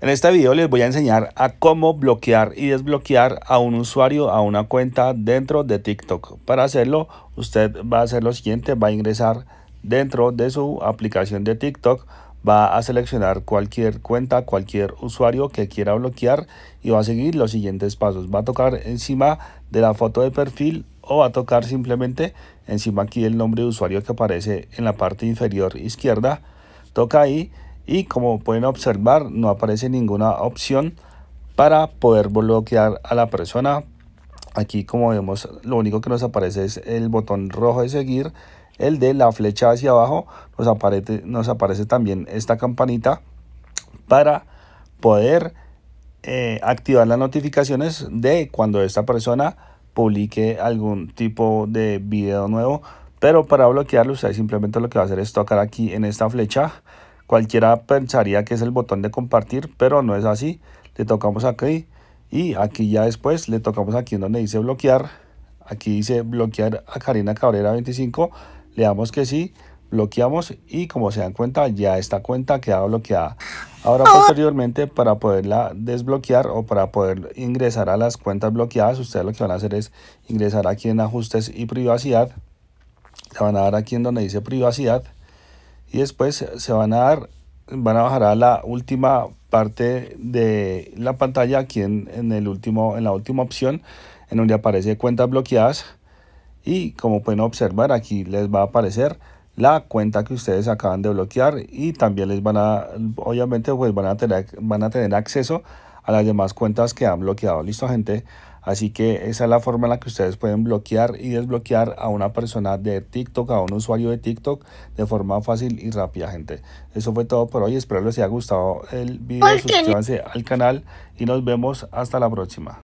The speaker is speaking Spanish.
En este video les voy a enseñar a cómo bloquear y desbloquear a un usuario a una cuenta dentro de TikTok. Para hacerlo, usted va a hacer lo siguiente, va a ingresar dentro de su aplicación de TikTok, va a seleccionar cualquier cuenta, cualquier usuario que quiera bloquear y va a seguir los siguientes pasos. Va a tocar encima de la foto de perfil o va a tocar simplemente encima aquí el nombre de usuario que aparece en la parte inferior izquierda. Toca ahí y como pueden observar no aparece ninguna opción para poder bloquear a la persona aquí como vemos lo único que nos aparece es el botón rojo de seguir el de la flecha hacia abajo nos aparece, nos aparece también esta campanita para poder eh, activar las notificaciones de cuando esta persona publique algún tipo de video nuevo pero para bloquearlo usted simplemente lo que va a hacer es tocar aquí en esta flecha Cualquiera pensaría que es el botón de compartir, pero no es así. Le tocamos aquí y aquí ya después le tocamos aquí donde dice bloquear. Aquí dice bloquear a Karina Cabrera 25. Le damos que sí, bloqueamos y como se dan cuenta ya esta cuenta queda bloqueada. Ahora ah. posteriormente para poderla desbloquear o para poder ingresar a las cuentas bloqueadas, ustedes lo que van a hacer es ingresar aquí en ajustes y privacidad. Le van a dar aquí en donde dice privacidad y después se van a dar van a bajar a la última parte de la pantalla aquí en, el último en la última opción en donde aparece cuentas bloqueadas y como pueden observar aquí les va a aparecer la cuenta que ustedes acaban de bloquear y también les van a obviamente pues van a tener van a tener acceso a las demás cuentas que han bloqueado listo gente Así que esa es la forma en la que ustedes pueden bloquear y desbloquear a una persona de TikTok, a un usuario de TikTok de forma fácil y rápida, gente. Eso fue todo por hoy. Espero les haya gustado el video. Suscríbanse al canal y nos vemos hasta la próxima.